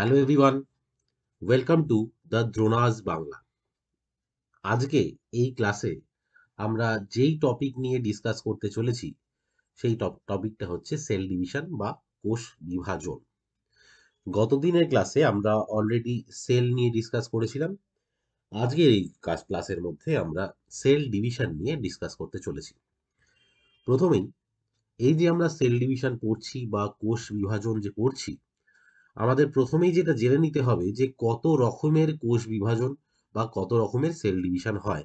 Hello everyone welcome to the Dronas Bangla আজকে এই ক্লাসে আমরা যেই টপিক নিয়ে ডিসকাস করতে চলেছি সেই টপিকটা হচ্ছে সেল ডিভিশন বা কোষ বিভাজন গতদিনের ক্লাসে আমরা অলরেডি সেল নিয়ে ডিসকাস করেছিলাম আজকে এই ক্লাসের মধ্যে আমরা সেল ডিভিশন নিয়ে ডিসকাস করতে চলেছি প্রথমেই এই যে আমরা সেল ডিভিশন পড়ছি বা কোষ বিভাজন যে পড়ছি আমাদের প্রথমেই যেটা জেনে নিতে হবে যে কত রকমের কোষ বিভাজন বা কত রকমের সেল ডিভিশন হয়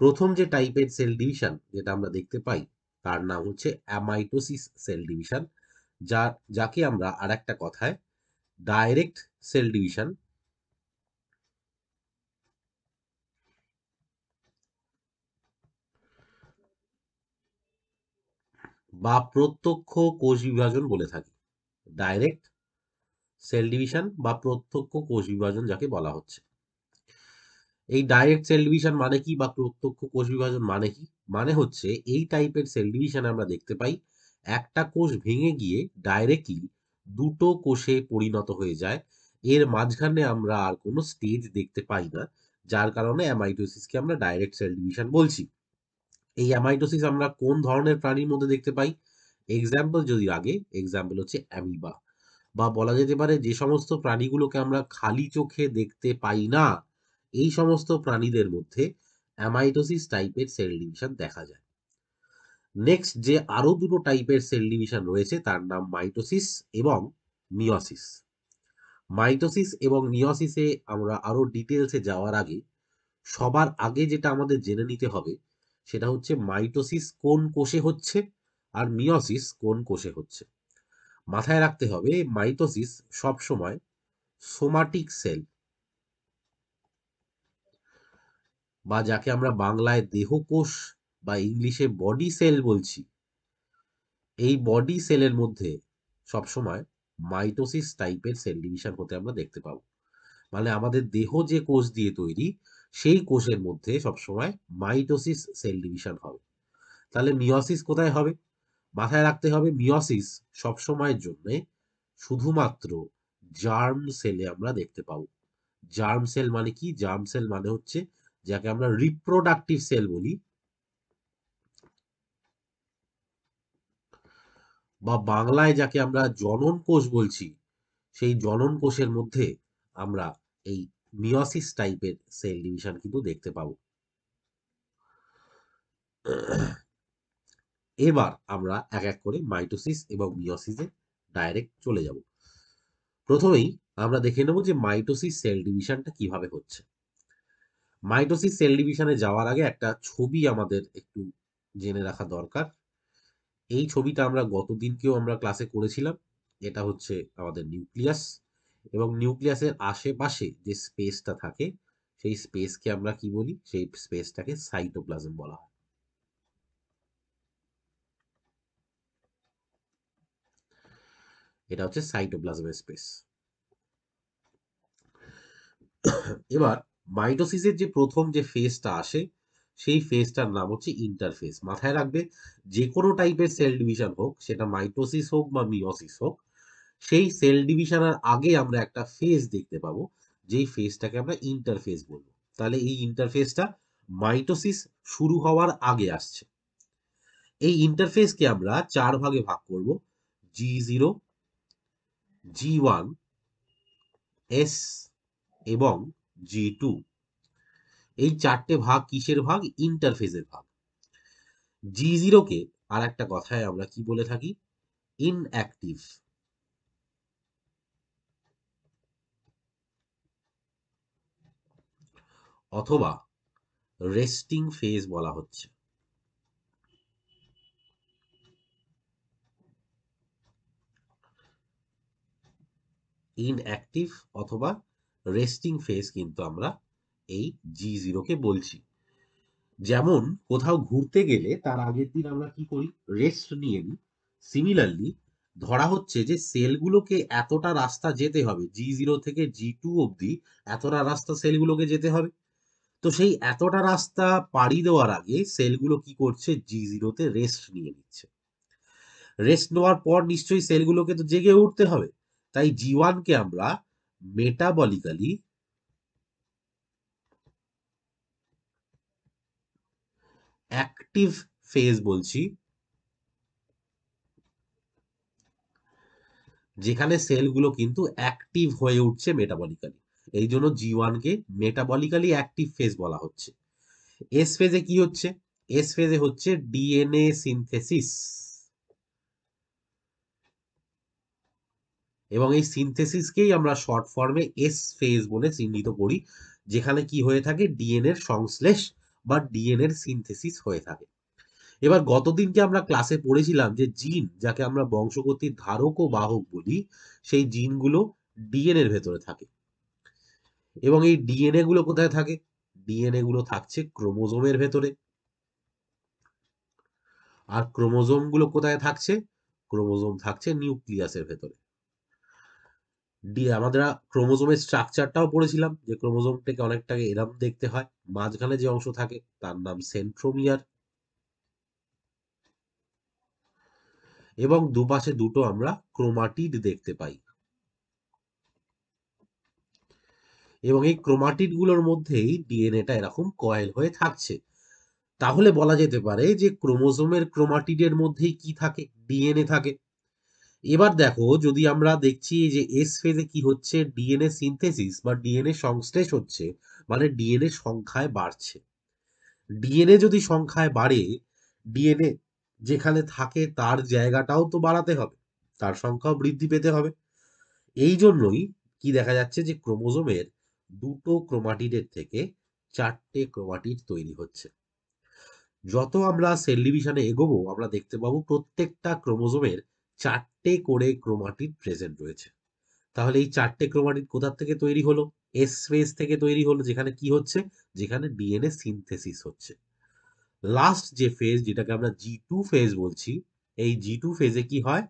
প্রথম যে টাইপের সেল ডিভিশন যেটা আমরা দেখতে পাই তার নাম হচ্ছে অ্যামাইটোসিস সেল ডিভিশন যা যাকে আমরা আর একটা কথায় ডাইরেক্ট সেল ডিভিশন বা প্রত্যক্ষ কোষ বিভাজন বলে থাকি ডাইরেক্ট সেল ডিভিশন বা প্রত্যক্ষ কোষ বিভাজন যাকে বলা হচ্ছে এই ডাইরেক্ট সেল ডিভিশন মানে কি বা প্রত্যক্ষ কোষ বিভাজন মানে কি মানে হচ্ছে এই টাইপের সেল ডিভিশন আমরা দেখতে পাই একটা কোষ ভেঙে গিয়ে ডাইরেক্টলি দুটো কোষে পরিণত হয়ে যায় এর মাঝখানে আমরা আর কোনো স্টেজ দেখতে পাই না যার কারণে অ্যামাইটোসিসকে আমরা ডাইরেক্ট সেল ডিভিশন বলছি এই অ্যামাইটোসিস আমরা কোন ধরনের প্রাণীর মধ্যে দেখতে পাই এক্সাম্পল যদি আগে এক্সাম্পল হচ্ছে অ্যামিবা বা বলা যেতে পারে যে সমস্ত প্রাণীগুলোকে আমরা খালি চোখে দেখতে পাই না এই সমস্ত প্রাণীদের মধ্যে অ্যামাইটোসিস টাইপের সেল ডিভিশন দেখা যায় নেক্সট যে আরো দুটো টাইপের সেল ডিভিশন রয়েছে তার নাম মাইটোসিস এবং মিওসিস মাইটোসিস এবং মিওসিসে আমরা আরো ডিটেলসে যাওয়ার আগে সবার আগে যেটা আমাদের জেনে নিতে হবে সেটা হচ্ছে মাইটোসিস কোন কোষে হচ্ছে আর মিওসিস কোন কোষে হচ্ছে মাথায় রাখতে হবে মাইটোসিস সবসময় সোমাটিক সেল বা যাকে আমরা বাংলায় দেহকোষ বা ইংলিশে বডি সেল বলছি এই বডি সেলের মধ্যে সবসময় মাইটোসিস টাইপের সেল ডিভিশন হতে আমরা দেখতে পাবো মানে আমাদের দেহ যে কোষ দিয়ে তৈরি সেই কোষের মধ্যে সবসময় মাইটোসিস সেল ডিভিশন হবে তাহলে মিওসিস কোথায় হবে মাথায় রাখতে হবে মিওসিস সবসময়ের জন্যে শুধুমাত্র জার্ম সেলে আমরা দেখতে পাবো জার্ম সেল মানে কি জার্ম সেল মানে হচ্ছে যাকে আমরা রিপ্রোডাক্টিভ সেল বলি বা বাংলায় যাকে আমরা জনন কোষ বলছি সেই জনন কোষের মধ্যে আমরা এই মিওসিস টাইপের সেল ডিভিশন কিন্তু দেখতে পাবো এবার আমরা এক এক করে মাইটোসিস এবং মিওসিসে ডাইরেক্ট চলে যাব প্রথমেই আমরা দেখে নেব যে মাইটোসিস সেল ডিভিশনটা কিভাবে হচ্ছে মাইটোসিস সেল ডিভিশনে যাওয়ার আগে একটা ছবি আমাদের একটু জেনে রাখা দরকার এই ছবিটা আমরা গত দিনকেও আমরা ক্লাসে করেছিলাম এটা হচ্ছে আমাদের নিউক্লিয়াস এবং নিউক্লিয়াসের আশেপাশে যে স্পেসটা থাকে সেই স্পেসকে আমরা কি বলি সেই স্পেসটাকে সাইটোপ্লাজম বলা হয় এটা হচ্ছে সাইটোপ্লাজমের স্পেস এবার মাইটোসিসের যে প্রথম যে ফেজটা আসে সেই ফেজটার নাম হচ্ছে ইন্টারফেস মাথায় রাখবে যে কোনো টাইপের সেল ডিভিশন হোক সেটা মাইটোসিস হোক বা মিওসিস হোক সেই সেল ডিভিশনের আগে আমরা একটা ফেজ দেখতে পাবো যেই ফেজটাকে আমরা ইন্টারফেস বলবো তাহলে এই ইন্টারফেসটা মাইটোসিস শুরু হওয়ার আগে আসছে এই ইন্টারফেসকে আমরা চার ভাগে ভাগ করব G zero G one S এবং জি টু এই চারটে ভাগ কিসের ভাগ ইন্টারফেসের ভাগ জি কে আর একটা কথায় আমরা কি বলে থাকি ইনঅ্যাক্টিভ অথবা রেস্টিং ফেজ বলা হচ্ছে ইনঅ্যাক্টিভ অথবা রেস্টিং ফেজ কিন্তু আমরা এই জি জিরোকে বলছি যেমন কোথাও ঘুরতে গেলে তার আগের দিন আমরা কি করি রেস্ট নিয়ে নিই সিমিলারলি ধরা হচ্ছে যে সেলগুলোকে এতটা রাস্তা যেতে হবে জি জিরো থেকে জি টু অবধি এতটা রাস্তা সেলগুলোকে যেতে হবে তো সেই এতটা রাস্তা পাড়ি দেওয়ার আগে সেলগুলো কি করছে জি জিরোতে রেস্ট নিয়ে নিচ্ছে রেস্ট নেওয়ার পর নিশ্চয়ই সেলগুলোকে তো জেগে উঠতে হবে তাই জি ওয়ানকে আমরা মেটাবলিক্যালি অ্যাক্টিভ ফেজ বলছি যেখানে সেলগুলো কিন্তু অ্যাক্টিভ হয়ে উঠছে মেটাবলিক্যালি এই জন্য জি ওয়ানকে মেটাবলিক্যালি অ্যাক্টিভ ফেজ বলা হচ্ছে এস ফেজে কি হচ্ছে এস ফেজে হচ্ছে ডিএনএ সিনথেসিস এবং এই সিনথেসিসকেই আমরা শর্ট ফর্মে এস ফেজ বলে চিহ্নিত করি যেখানে কি হয়ে থাকে ডিএনএর সংশ্লেষ বা ডিএনএর সিনথেসিস হয়ে থাকে এবার গতদিনকে আমরা ক্লাসে পড়েছিলাম যে জিন যাকে আমরা বংশগতির ধারক ও বাহক বলি সেই জিনগুলো ডিএনএর ভেতরে থাকে এবং এই ডিএনএ গুলো কোথায় থাকে ডিএনএ গুলো থাকছে ক্রোমোজোমের ভেতরে আর ক্রোমোজোম গুলো কোথায় থাকছে ক্রোমোজোম থাকছে নিউক্লিয়াসের ভেতরে আমরা ক্রোমোজোমের স্ট্রাকচারটাও পড়েছিলাম যে ক্রোমোজোমটাকে অনেকটাকে এরাম দেখতে হয় মাঝখানে যে অংশ থাকে তার নাম সেন্ট্রোমিয়ার এবং দুপাশে দুটো আমরা ক্রোমাটিড দেখতে পাই এবং এই ক্রোমাটিড গুলোর মধ্যেই ডিএনএটা এরকম কয়েল হয়ে থাকছে তাহলে বলা যেতে পারে যে ক্রোমোজোমের ক্রোমাটিডের মধ্যেই কি থাকে ডিএনএ থাকে এবার দেখো যদি আমরা দেখছি যে এস ফেজে কি হচ্ছে ডিএনএ সিনথেসিস বা ডিএনএ সংশ্লেষ হচ্ছে মানে ডিএনএ সংখ্যায় বাড়ছে ডিএনএ যদি সংখ্যায় বাড়ে ডিএনএ যেখানে থাকে তার জায়গাটাও তো বাড়াতে হবে তার সংখ্যাও বৃদ্ধি পেতে হবে এই জন্যই কি দেখা যাচ্ছে যে ক্রোমোজোমের দুটো ক্রোমাটিডের থেকে চারটে ক্রোমাটিড তৈরি হচ্ছে যত আমরা সেল ডিভিশনে এগোবো আমরা দেখতে পাবো প্রত্যেকটা ক্রোমোজোমের চারটে করে ক্রোমাটিড প্রেজেন্ট রয়েছে তাহলে এই চারটে ক্রোমাটিড কোথার থেকে তৈরি হলো এস ফেজ থেকে তৈরি হলো যেখানে কি হচ্ছে যেখানে ডিএনএ সিনথেসিস হচ্ছে লাস্ট যে ফেজ যেটাকে আমরা জি টু ফেজ বলছি এই জি টু ফেজে কি হয়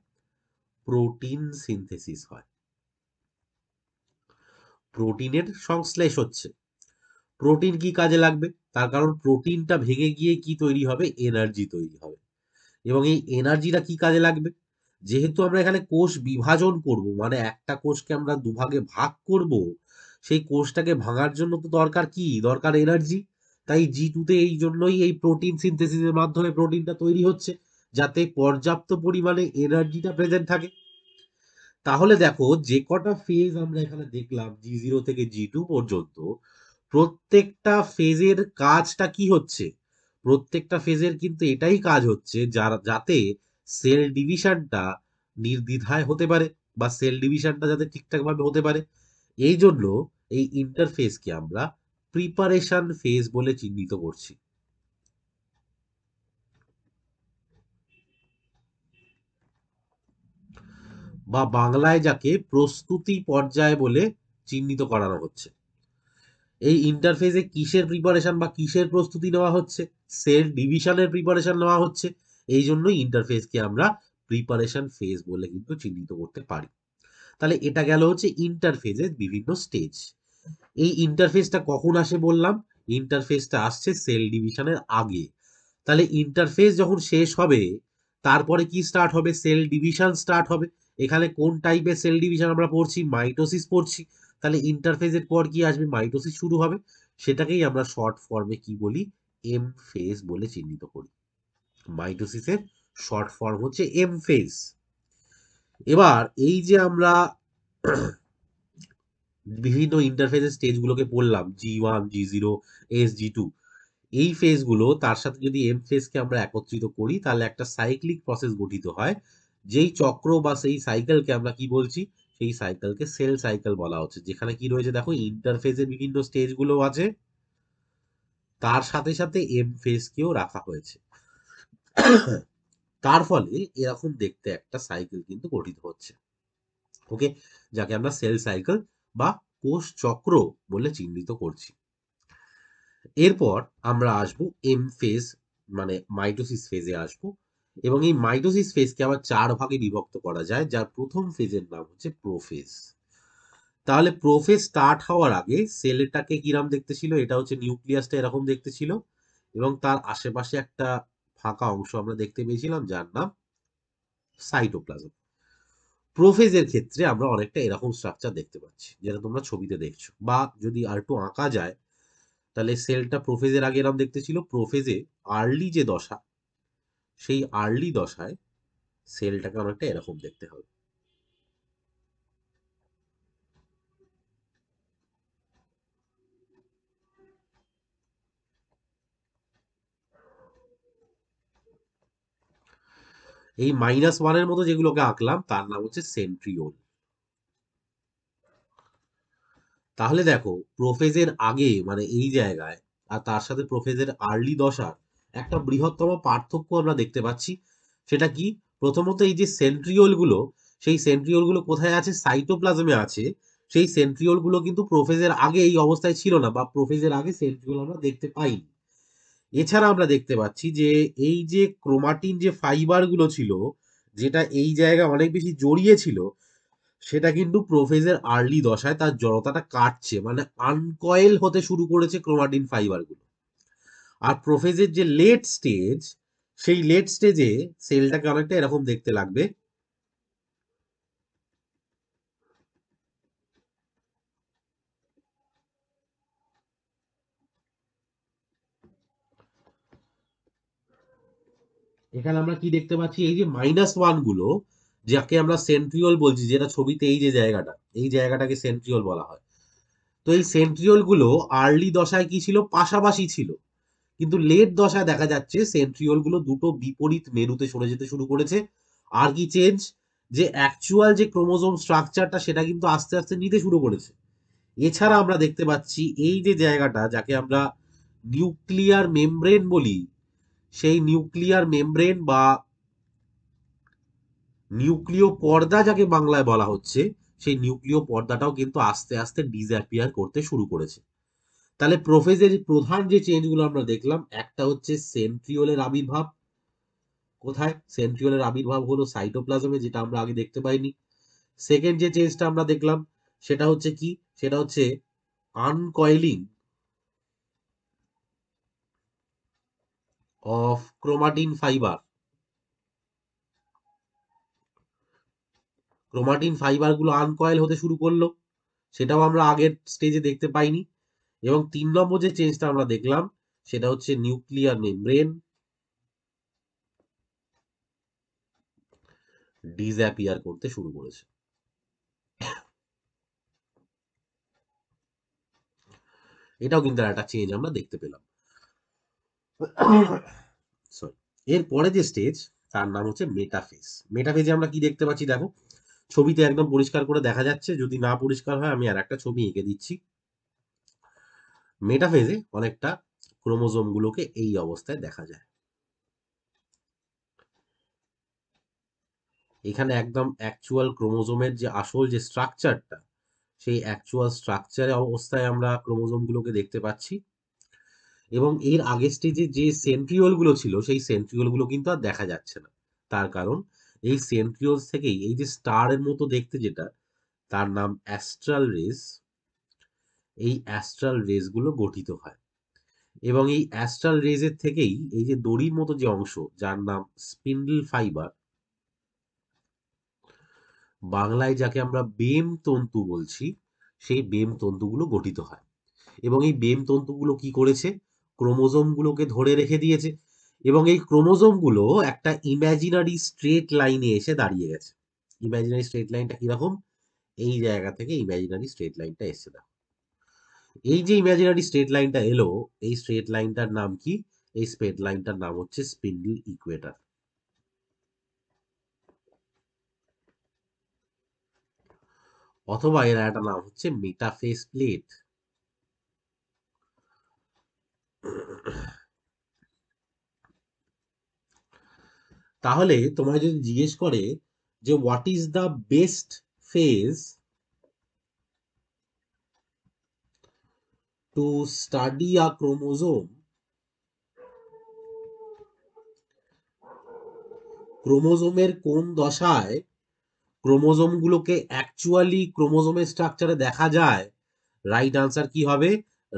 প্রোটিন সিনথেসিস হয় প্রোটিনের সংশ্লেষ হচ্ছে প্রোটিন কি কাজে লাগবে তার কারণ প্রোটিনটা ভেঙে গিয়ে কি তৈরি হবে এনার্জি তৈরি হবে এবং এই এনার্জিটা কি কাজে লাগবে যেহেতু আমরা এখানে কোষ বিভাজন করব মানে একটা কোষকে আমরা দুভাগে ভাগ করব সেই কোষটাকে ভাঙার জন্য তো দরকার কি দরকার এনার্জি তাই জি টুতে এই জন্যই এই প্রোটিন সিনথেসিসের মাধ্যমে প্রোটিনটা তৈরি হচ্ছে যাতে পর্যাপ্ত পরিমাণে এনার্জিটা প্রেজেন্ট থাকে তাহলে দেখো যে কটা ফেজ আমরা এখানে দেখলাম জি জিরো থেকে জি টু পর্যন্ত প্রত্যেকটা ফেজের কাজটা কি হচ্ছে প্রত্যেকটা ফেজের কিন্তু এটাই কাজ হচ্ছে যারা যাতে সেল ডিভিশনটা নির্দ্বিধায় হতে পারে বা সেল ডিভিশনটা যাতে ঠিকঠাকভাবে হতে পারে এই জন্য এই ইন্টারফেসকে আমরা প্রিপারেশন ফেজ বলে চিহ্নিত করছি বা বাংলায় যাকে প্রস্তুতি পর্যায় বলে চিহ্নিত করানো হচ্ছে এই ইন্টারফেসে কিসের প্রিপারেশন বা কিসের প্রস্তুতি নেওয়া হচ্ছে সেল ডিভিশনের প্রিপারেশন নেওয়া হচ্ছে এই জন্যই ইন্টারফেসকে আমরা প্রিপারেশন ফেজ বলে কিন্তু চিহ্নিত করতে পারি তাহলে এটা গেল হচ্ছে ইন্টারফেজের বিভিন্ন স্টেজ এই ইন্টারফেসটা কখন আসে বললাম ইন্টারফেসটা আসছে সেল ডিভিশনের আগে তাহলে ইন্টারফেস যখন শেষ হবে তারপরে কি স্টার্ট হবে সেল ডিভিশন স্টার্ট হবে এখানে কোন টাইপের সেল ডিভিশন আমরা পড়ছি মাইটোসিস পড়ছি তাহলে এর পর কি আসবে মাইটোসিস শুরু হবে সেটাকেই আমরা শর্ট ফর্মে কি বলি এম ফেজ বলে চিহ্নিত করি মাইটোসিসের শর্ট ফর্ম হচ্ছে এম ফেজ এবার এই যে আমরা বিভিন্ন ইন্টারফেসের স্টেজগুলোকে পড়লাম G one G zero S G two এই ফেজগুলো তার সাথে যদি এম ফেজকে আমরা একত্রিত করি তাহলে একটা সাইক্লিক প্রসেস গঠিত হয় যেই চক্র বা সেই সাইকেলকে আমরা কি বলছি সেই সাইকেলকে সেল সাইকেল বলা হচ্ছে যেখানে কি রয়েছে দেখো ইন্টারফেজের বিভিন্ন স্টেজগুলো আছে তার সাথে সাথে এম ফেজকেও রাখা হয়েছে তার ফলে এরকম দেখতে একটা সাইকেল কিন্তু গঠিত হচ্ছে ওকে যাকে আমরা সেল সাইকেল বা কোষ চক্র বলে চিহ্নিত করছি এরপর আমরা আসব এম ফেজ মানে মাইটোসিস ফেজে আসব এবং এই মাইটোসিস ফেজকে আবার চার ভাগে বিভক্ত করা যায় যার প্রথম ফেজের নাম হচ্ছে প্রোফেজ তাহলে প্রোফেজ স্টার্ট হওয়ার আগে সেলটাকে কিরাম দেখতে ছিল এটা হচ্ছে নিউক্লিয়াসটা এরকম দেখতে ছিল এবং তার আশেপাশে একটা ফাঁকা অংশ আমরা দেখতে পেয়েছিলাম যার নাম সাইটোপ্লাজম প্রোফেজের ক্ষেত্রে আমরা অনেকটা এরকম স্ট্রাকচার দেখতে পাচ্ছি যেটা তোমরা ছবিতে দেখছো বা যদি আর একটু আঁকা যায় তাহলে সেলটা প্রোফেজের আগে এরকম দেখতে ছিল প্রোফেজে আর্লি যে দশা সেই আর্লি দশায় সেলটাকে অনেকটা এরকম দেখতে হবে এই মাইনাস ওয়ানের মতো যেগুলোকে আঁকলাম তার নাম হচ্ছে সেন্ট্রিওল তাহলে দেখো প্রোফেজের আগে মানে এই জায়গায় আর তার সাথে প্রোফেজের আর্লি দশার একটা বৃহত্তম পার্থক্য আমরা দেখতে পাচ্ছি সেটা কি প্রথমত এই যে সেন্ট্রিওল গুলো সেই সেন্ট্রিওল গুলো কোথায় আছে সাইটোপ্লাজমে আছে সেই সেন্ট্রিওলগুলো কিন্তু প্রোফেজের আগে এই অবস্থায় ছিল না বা প্রোফেজের আগে সেন্ট্রিওল আমরা দেখতে পাইনি এছাড়া আমরা দেখতে পাচ্ছি যে এই যে ক্রোমাটিন যে ফাইবারগুলো ছিল যেটা এই জায়গায় অনেক বেশি জড়িয়ে ছিল সেটা কিন্তু প্রোফেজের আর্লি দশায় তার জড়তাটা কাটছে মানে আনকয়েল হতে শুরু করেছে ক্রোমাটিন ফাইবারগুলো আর প্রোফেজের যে লেট স্টেজ সেই লেট স্টেজে সেলটাকে অনেকটা এরকম দেখতে লাগবে এখানে আমরা কি দেখতে পাচ্ছি এই যে মাইনাস ওয়ান গুলো যাকে আমরা সেন্ট্রিওল বলছি যেটা ছবিতে এই যে জায়গাটা এই জায়গাটাকে সেন্ট্রিওল বলা হয় তো এই সেন্ট্রিওল গুলো আর্লি দশায় কি ছিল পাশাপাশি ছিল কিন্তু লেট দশায় দেখা যাচ্ছে সেন্ট্রিওল গুলো দুটো বিপরীত মেরুতে সরে যেতে শুরু করেছে আর কি চেঞ্জ যে অ্যাকচুয়াল যে ক্রোমোজোম স্ট্রাকচারটা সেটা কিন্তু আস্তে আস্তে নিতে শুরু করেছে এছাড়া আমরা দেখতে পাচ্ছি এই যে জায়গাটা যাকে আমরা নিউক্লিয়ার মেমব্রেন বলি সেই নিউক্লিয়ার মেমব্রেন বা নিউক্লিয় পর্দা যাকে বাংলায় বলা হচ্ছে সেই নিউক্লিয় পর্দাটাও কিন্তু আস্তে আস্তে ডিসঅ্যাপিয়ার করতে শুরু করেছে তাহলে প্রোফেজের প্রধান যে চেঞ্জগুলো আমরা দেখলাম একটা হচ্ছে সেন্ট্রিওলের আবির্ভাব কোথায় সেন্ট্রিওলের আবির্ভাব হলো সাইটোপ্লাজমে যেটা আমরা আগে দেখতে পাইনি সেকেন্ড যে চেঞ্জটা আমরা দেখলাম সেটা হচ্ছে কি সেটা হচ্ছে আনকয়েলিং of chromatin fiber. ক্রোমাটিন ফাইবারগুলো আনকয়েল হতে শুরু করলো সেটাও আমরা আগের স্টেজে দেখতে পাইনি এবং তিন নম্বর যে চেঞ্জটা আমরা দেখলাম সেটা হচ্ছে নিউক্লিয়ার মেমব্রেন ডিজ্যাপিয়ার করতে শুরু করেছে এটাও কিন্তু একটা চেঞ্জ আমরা দেখতে পেলাম সরি এরপরে যে স্টেজ তার নাম হচ্ছে মেটাফেজ মেটাফেজে আমরা কি দেখতে পাচ্ছি দেখো ছবিতে একদম পরিষ্কার করে দেখা যাচ্ছে যদি না পরিষ্কার হয় আমি আর একটা ছবি এঁকে দিচ্ছি মেটাফেজে অনেকটা ক্রোমোজোম গুলোকে এই অবস্থায় দেখা যায় এখানে একদম অ্যাকচুয়াল ক্রোমোজোমের যে আসল যে স্ট্রাকচারটা সেই অ্যাকচুয়াল স্ট্রাকচারের অবস্থায় আমরা গুলোকে দেখতে পাচ্ছি এবং এর আগে স্টেজে যে সেন্ট্রিওলগুলো ছিল সেই সেন্ট্রিওলগুলো কিন্তু আর দেখা যাচ্ছে না তার কারণ এই সেন্ট্রিওলস থেকেই এই যে স্টারের মতো দেখতে যেটা তার নাম অ্যাস্ট্রাল রেস এই অ্যাস্ট্রাল রেসগুলো গঠিত হয় এবং এই অ্যাস্ট্রাল রেজের থেকেই এই যে দড়ির মতো যে অংশ যার নাম স্পিন্ডল ফাইবার বাংলায় যাকে আমরা বেম তন্তু বলছি সেই বেম তন্তুগুলো গঠিত হয় এবং এই বেম তন্তুগুলো কি করেছে ক্রোমোজোমগুলোকে ধরে রেখে দিয়েছে এবং এই ক্রোমোজোমগুলো একটা ইম্যাজিনারি স্ট্রেট লাইনে এসে দাঁড়িয়ে গেছে ইম্যাজিনারি স্ট্রেট লাইনটা কিরকম এই জায়গা থেকে ইম্যাজিনারি স্ট্রেট লাইনটা এসছে দেখো এই যে ইম্যাজিনারি স্ট্রেট লাইনটা এলো এই স্ট্রেট লাইনটার নাম কি এই স্ট্রেট লাইনটার নাম হচ্ছে স্পিন্ডল ইকুয়েটার অথবা এর একটা নাম হচ্ছে মেটাফেস প্লেট তাহলে তোমায় যদি জিজ্ঞেস করে যে what is the best phase to study a chromosome ক্রোমোজোমের কোন দশায় ক্রোমোজোম গুলোকে অ্যাকচুয়ালি ক্রোমোজোমের স্ট্রাকচারে দেখা যায় রাইট আনসার কি হবে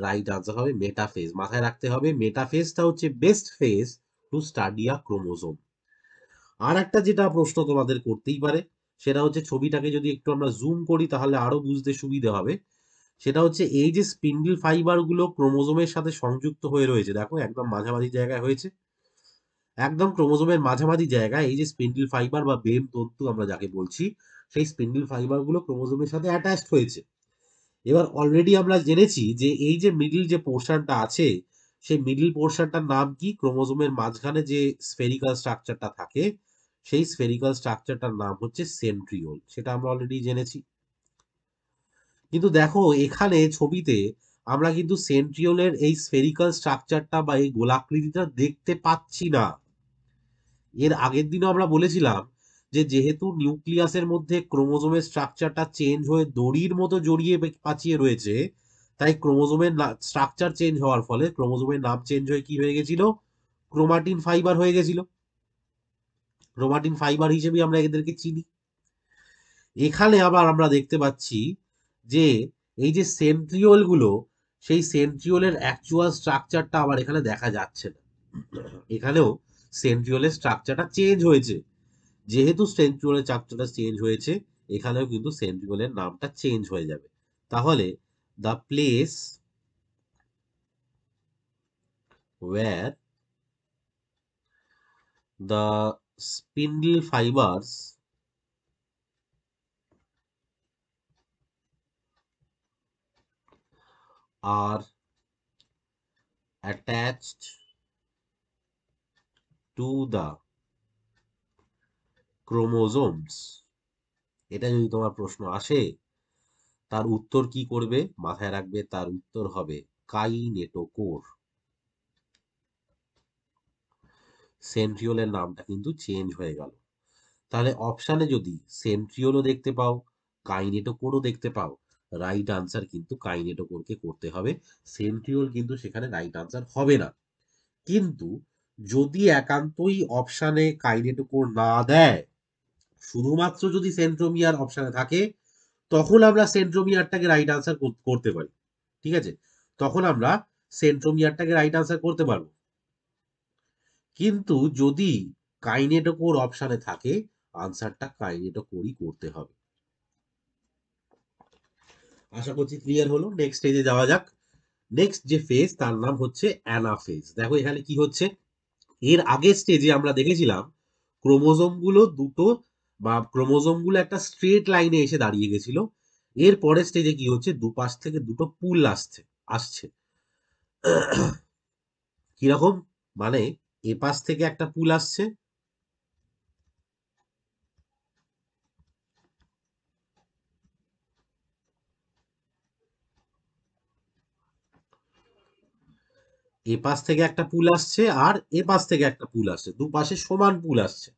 রাইট আনসার হবে মেটাফেজ মাথায় রাখতে হবে মেটাফেজটা হচ্ছে best phase to study a chromosome আর একটা যেটা প্রশ্ন তোমাদের করতেই পারে সেটা হচ্ছে ছবিটাকে যদি একটু আমরা জুম করি তাহলে আরো বুঝতে সুবিধে হবে সেটা হচ্ছে এই যে স্পিন্ডিল ফাইবারগুলো ক্রোমোজোমের সাথে সংযুক্ত হয়ে রয়েছে দেখো একদম মাঝামাঝি জায়গায় হয়েছে একদম ক্রোমোজোমের মাঝামাঝি জায়গায় এই যে স্পিন্ডিল ফাইবার বা বেম তন্তু আমরা যাকে বলছি সেই স্পিন্ডিল ফাইবারগুলো ক্রোমোজোমের সাথে অ্যাটাচড হয়েছে এবার অলরেডি আমরা জেনেছি যে এই যে মিডিল যে পোর্শনটা আছে সেই মিডিল পোর্শনটার নাম কি ক্রোমোজোমের মাঝখানে যে স্ফেরিক্যাল স্ট্রাকচারটা থাকে সেই স্ফেরিক্যাল স্ট্রাকচারটার নাম হচ্ছে সেন্ট্রিওল সেটা আমরা অলরেডি জেনেছি কিন্তু দেখো এখানে ছবিতে আমরা কিন্তু সেন্ট্রিওলের এই স্ফেরিক্যাল স্ট্রাকচারটা বা এই গোলাকৃতিটা দেখতে পাচ্ছি না এর আগের দিনও আমরা বলেছিলাম যে যেহেতু নিউক্লিয়াসের মধ্যে ক্রোমোজোমের স্ট্রাকচারটা চেঞ্জ হয়ে দড়ির মতো জড়িয়ে পাচিয়ে রয়েছে তাই ক্রোমোজোমের স্ট্রাকচার চেঞ্জ হওয়ার ফলে ক্রোমোজোমের নাম চেঞ্জ হয়ে কি হয়ে গেছিল ক্রোমাটিন ফাইবার হয়ে গেছিল ক্রোমাটিন ফাইবার হিসেবে আমরা এদেরকে চিনি এখানে আবার আমরা দেখতে পাচ্ছি যে এই যে সেন্ট্রিওলগুলো সেই সেন্ট্রিওলের অ্যাকচুয়াল স্ট্রাকচারটা আবার এখানে দেখা যাচ্ছে না এখানেও সেন্ট্রিওলের স্ট্রাকচারটা চেঞ্জ হয়েছে যেহেতু সেন্ট্রিওলের চাকরিটা চেঞ্জ হয়েছে এখানেও কিন্তু সেন্ট্রিওলের নামটা চেঞ্জ হয়ে যাবে তাহলে the place where the spindle fibres are attached to the chromosomes এটা যদি তোমার প্রশ্ন আসে তার উত্তর কি করবে মাথায় রাখবে তার উত্তর হবে কাইনেটোকোর সেন্ট্রিওলের নামটা কিন্তু চেঞ্জ হয়ে গেল তাহলে অপশানে যদি সেন্ট্রিওলও দেখতে পাও কাইনেটোকোরও দেখতে পাও রাইট আনসার কিন্তু কাইনেটোকোরকে করতে হবে সেন্ট্রিওল কিন্তু সেখানে রাইট আনসার হবে না কিন্তু যদি একান্তই অপশানে কাইনেটোকোর না দেয় শুধুমাত্র যদি সেন্ট্রোমিয়ার অপশানে থাকে তখন আমরা সেন্ট্রোমিয়ারটাকে রাইট আনসার করতে পারি ঠিক আছে তখন আমরা সেন্ট্রোমিয়ারটাকে রাইট আনসার করতে পারবো কিন্তু যদি কাইনেটোকোর অপশানে থাকে আনসারটা কাইনেটোকোরই করতে হবে আশা করছি ক্লিয়ার হলো নেক্সট স্টেজে যাওয়া যাক নেক্সট যে ফেজ তার নাম হচ্ছে অ্যানাফেজ দেখো এখানে কি হচ্ছে এর আগের স্টেজে আমরা দেখেছিলাম ক্রোমোজোমগুলো দুটো বা ক্রোমোজোমগুলো একটা স্ট্রেট লাইনে এসে দাঁড়িয়ে গেছিল এর পরের স্টেজে কি হচ্ছে দুপাশ থেকে দুটো পুল আসছে আসছে কিরকম মানে এ পাশ থেকে একটা পুল আসছে এ পাশ থেকে একটা পুল আসছে আর এ পাশ থেকে একটা পুল আসছে দুপাশে সমান পুল আসছে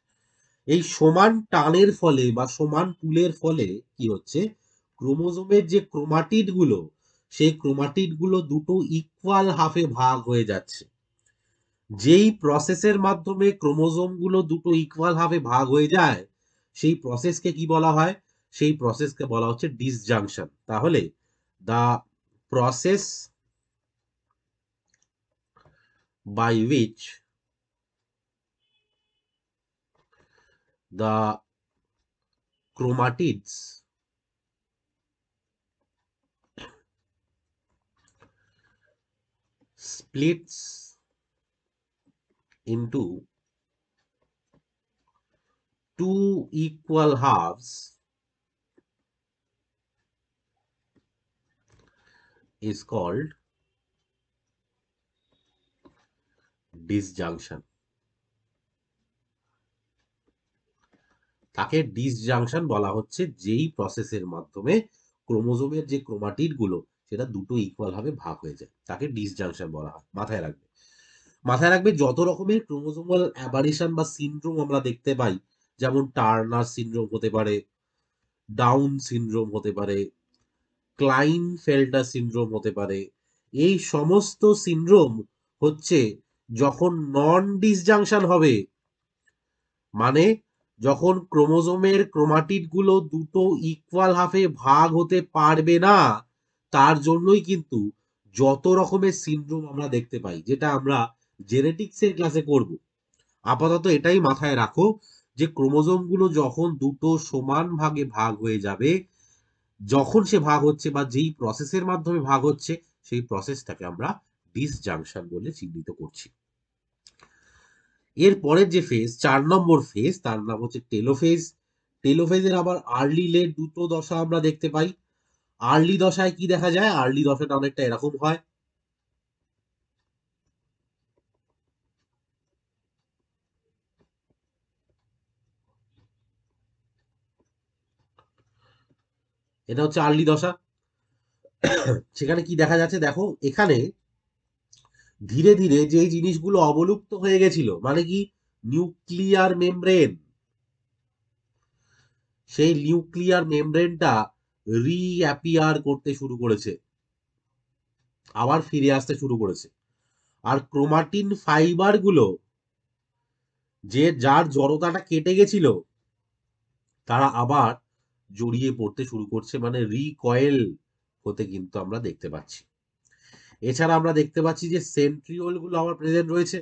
এই সমান টানের ফলে বা সমান পুলের ফলে কি হচ্ছে ক্রোমোজোমের যে ক্রোমাটিড গুলো সেই ক্রোমাটিড গুলো দুটো ইকুয়াল হাফে ভাগ হয়ে যাচ্ছে যেই প্রসেসের মাধ্যমে ক্রোমোজোম গুলো দুটো ইকুয়াল হাফে ভাগ হয়ে যায় সেই প্রসেসকে কি বলা হয় সেই প্রসেসকে বলা হচ্ছে ডিসজাংশন তাহলে the process by which the chromatids. splits into two equal halves is called disjunction. তাকে ডিসজাংশন বলা হচ্ছে যেই প্রসেসের মাধ্যমে ক্রোমোজোমের যে ক্রোমাটিড গুলো সেটা দুটো ইকুয়াল ভাবে ভাগ হয়ে যায় তাকে ডিসজাংশন বলা হয় মাথায় রাখবে মাথায় রাখবে যত রকমের ক্রোমোজোমাল অ্যাবারেশন বা সিনড্রোম আমরা দেখতে পাই যেমন টার্নার সিনড্রোম হতে পারে ডাউন সিনড্রোম হতে পারে ক্লাইন ফেল্টার সিনড্রোম হতে পারে এই সমস্ত সিনড্রোম হচ্ছে যখন নন ডিসজাংশন হবে মানে যখন ক্রোমোজোমের ক্রোমাটিডগুলো দুটো ইকুয়াল হাফে ভাগ হতে পারবে না তার জন্যই কিন্তু যত রকমের সিনড্রোম আমরা দেখতে পাই যেটা আমরা জেনেটিক্সের ক্লাসে করব আপাতত এটাই মাথায় রাখো যে ক্রোমোজোমগুলো যখন দুটো সমান ভাগে ভাগ হয়ে যাবে যখন সে ভাগ হচ্ছে বা যেই প্রসেসের মাধ্যমে ভাগ হচ্ছে সেই প্রসেসটাকে আমরা ডিসজাংশন বলে চিহ্নিত করছি এর পরের যে ফেজ চার নম্বর ফেজ তার নাম হচ্ছে টেলোফেজ টেলোফেজের আবার আর্লি লেট দুটো দশা আমরা দেখতে পাই আর্লি দশায় কি দেখা যায় আর্লি দশাটা অনেকটা এরকম হয় এটা হচ্ছে আর্লি দশা সেখানে কি দেখা যাচ্ছে দেখো এখানে ধীরে ধীরে যেই জিনিসগুলো অবলুপ্ত হয়ে গেছিল মানে কি নিউক্লিয়ার মেমব্রেন সেই নিউক্লিয়ার মেমব্রেনটা রিঅ্যাপিয়ার করতে শুরু করেছে আবার ফিরে আসতে শুরু করেছে আর ক্রোমাটিন ফাইবারগুলো যে যার জড়তাটা কেটে গেছিল তারা আবার জড়িয়ে পড়তে শুরু করছে মানে রিকয়েল হতে কিন্তু আমরা দেখতে পাচ্ছি এছাড়া আমরা দেখতে পাচ্ছি যে সেন্ট্রিওলগুলো আমার প্রেজেন্ট রয়েছে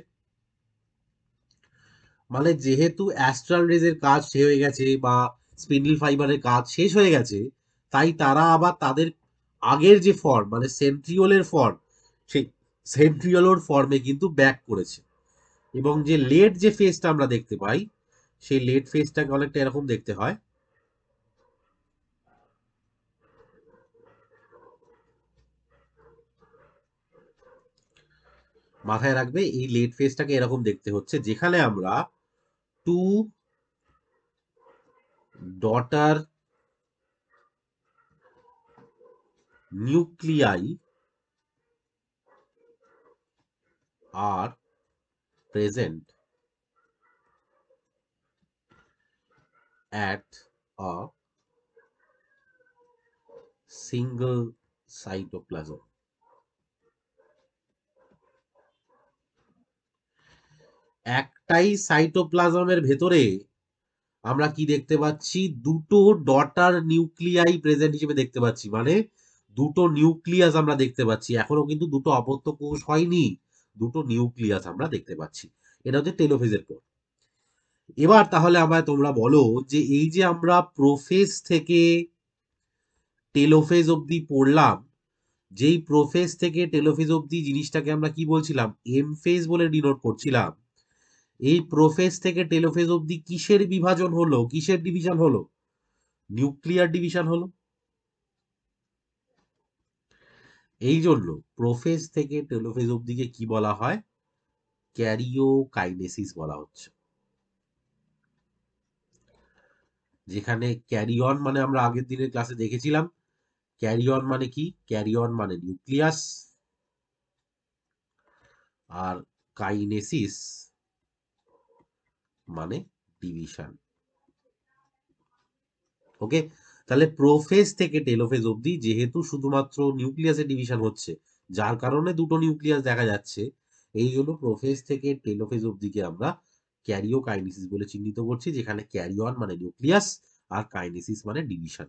মানে যেহেতু অ্যাস্ট্রাল রেজের কাজ শেষ হয়ে গেছে বা স্পিন্ডল ফাইবারের কাজ শেষ হয়ে গেছে তাই তারা আবার তাদের আগের যে ফর্ম মানে সেন্ট্রিওলের ফর্ম সেই সেন্ট্রিওলোর ফর্মে কিন্তু ব্যাক করেছে এবং যে লেট যে ফেসটা আমরা দেখতে পাই সেই লেট ফেসটাকে অনেকটা এরকম দেখতে হয় মাথায় রাখবে এই লেট ফেজটাকে এরকম দেখতে হচ্ছে যেখানে আমরা two daughter nuclei are present at a single cytoplasm একটাই সাইটোপ্লাজমের ভেতরে আমরা কি দেখতে পাচ্ছি দুটো ডটার নিউক্লিয়াই প্রেজেন্ট হিসেবে দেখতে পাচ্ছি মানে দুটো নিউক্লিয়াস আমরা দেখতে পাচ্ছি এখনো কিন্তু দুটো অপত্য কোষ হয়নি দুটো নিউক্লিয়াস আমরা দেখতে পাচ্ছি এটা হচ্ছে টেলোফেজের পর এবার তাহলে আমায় তোমরা বলো যে এই যে আমরা প্রোফেস থেকে টেলোফেজ অবধি পড়লাম যেই প্রোফেস থেকে টেলোফেজ অবধি জিনিসটাকে আমরা কি বলছিলাম এম ফেজ বলে ডিনোট করছিলাম এই প্রোফেজ থেকে টেলোফেজ অবধি কিসের বিভাজন হলো কিসের ডিভিশন হলো নিউক্লিয়ার ডিভিশন হলো এই জন্য প্রোফেজ থেকে টেলোফেজ অবধিকে কি বলা হয় ক্যারিও কাইনেসিস বলা হচ্ছে যেখানে ক্যারিয়ন মানে আমরা আগের দিনের ক্লাসে দেখেছিলাম ক্যারিয়ন মানে কি ক্যারিয়ন মানে নিউক্লিয়াস আর কাইনেসিস মানে ডিভিশন ওকে তাহলে প্রোফেজ থেকে টেলোফেজ অবধি যেহেতু শুধুমাত্র নিউক্লিয়াসে ডিভিশন হচ্ছে যার কারণে দুটো নিউক্লিয়াস দেখা যাচ্ছে এই জন্য প্রোফেজ থেকে টেলোফেজ অবধিকে আমরা ক্যারিও কাইনেসিস বলে চিহ্নিত করছি যেখানে ক্যারিওন মানে নিউক্লিয়াস আর কাইনেসিস মানে ডিভিশন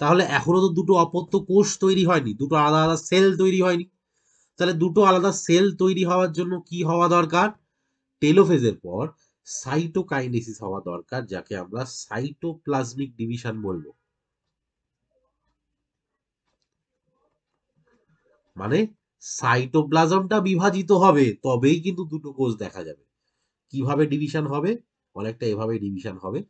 তাহলে এখনো তো দুটো অপত্য কোষ তৈরি হয়নি দুটো আলাদা আলাদা সেল তৈরি হয়নি তাহলে দুটো আলাদা সেল তৈরি হওয়ার জন্য কি হওয়া দরকার টেলোফেজের পর সাইটোকাইনেসিস হওয়া দরকার যাকে আমরা সাইটোপ্লাজমিক ডিভিশন বলবো মানে সাইটোপ্লাজমটা বিভাজিত হবে তবেই কিন্তু দুটো কোষ দেখা যাবে কিভাবে ডিভিশন হবে অনেকটা এভাবে ডিভিশন হবে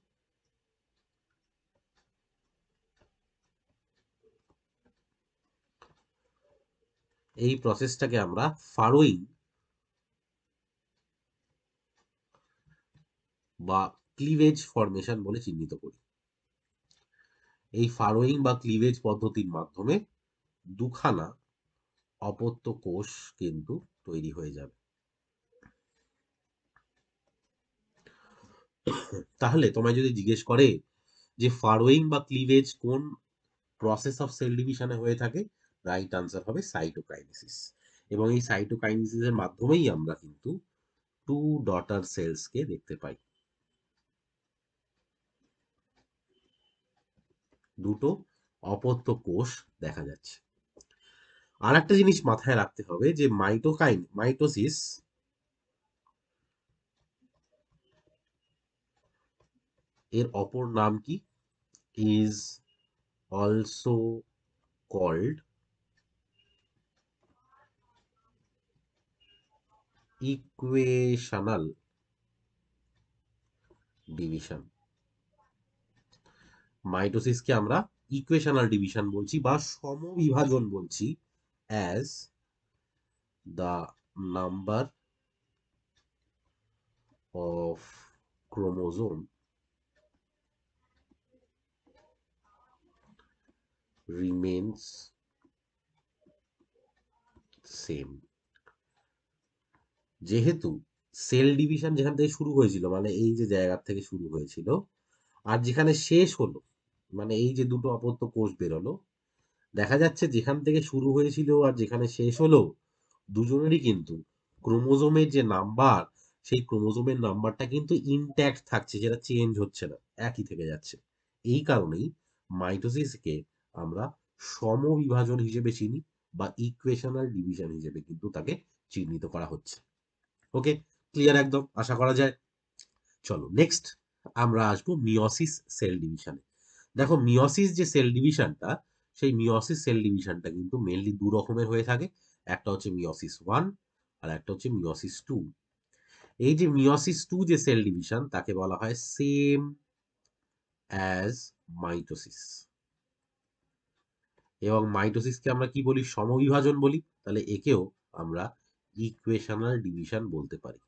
এই প্রসেসটাকে আমরা ফারোইং বা ক্লিভেজ ফর্মেশন বলে চিহ্নিত করি এই ফারোয়িং বা ক্লিভেজ পদ্ধতির মাধ্যমে দুখানা অপত্য কোষ কিন্তু তৈরি হয়ে যাবে তাহলে তোমায় যদি জিজ্ঞেস করে যে ফারোয়িং বা ক্লিভেজ কোন প্রসেস অফ সেল ডিভিশনে হয়ে থাকে রাইট আনসার হবে সাইটোকাইনেসিস এবং এই সাইটোকাইনেসিসের মাধ্যমেই আমরা কিন্তু টু ডটার সেলসকে দেখতে পাই দুটো অপত্য কোষ দেখা যাচ্ছে আর একটা জিনিস মাথায় রাখতে হবে যে মাইটোকাইন মাইটোসিস এর অপর নাম কি is also called equational division মাইটোসিসকে আমরা ইকুয়েশনাল ডিভিশন বলছি বা সমবিভাজন বলছি as the number of chromosome remains same যেহেতু সেল ডিভিশন যেখান থেকে শুরু হয়েছিল মানে এই যে জায়গা থেকে শুরু হয়েছিল আর যেখানে শেষ হলো মানে এই যে দুটো অপত্য কোষ বেরোলো দেখা যাচ্ছে যেখান থেকে শুরু হয়েছিল আর যেখানে শেষ হলো দুজনেরই কিন্তু ক্রোমোজোমের যে নাম্বার সেই ক্রোমোজোমের নাম্বারটা কিন্তু ইনট্যাক্ট থাকছে যেটা চেঞ্জ হচ্ছে না একই থেকে যাচ্ছে এই কারণেই মাইটোসিসকে আমরা সমবিভাজন হিসেবে চিনি বা ইকুয়েশনাল ডিভিশন হিসেবে কিন্তু তাকে চিহ্নিত করা হচ্ছে ওকে ক্লিয়ার একদম আশা করা যায় চলো নেক্সট আমরা আসবো মিওসিস সেল ডিভিশনে দেখো মিওসিস যে সেল ডিভিশনটা সেই মিওসিস সেল ডিভিশনটা কিন্তু মেনলি দু রকমের হয়ে থাকে একটা হচ্ছে মিওসিস ওয়ান আর একটা হচ্ছে মিওসিস টু এই যে মিওসিস টু যে সেল ডিভিশন তাকে বলা হয় সেম অ্যাজ মাইটোসিস এবং মাইটোসিসকে আমরা কি বলি সমবিভাজন বলি তাহলে একেও আমরা ইকুয়েশনাল ডিভিশন বলতে পারি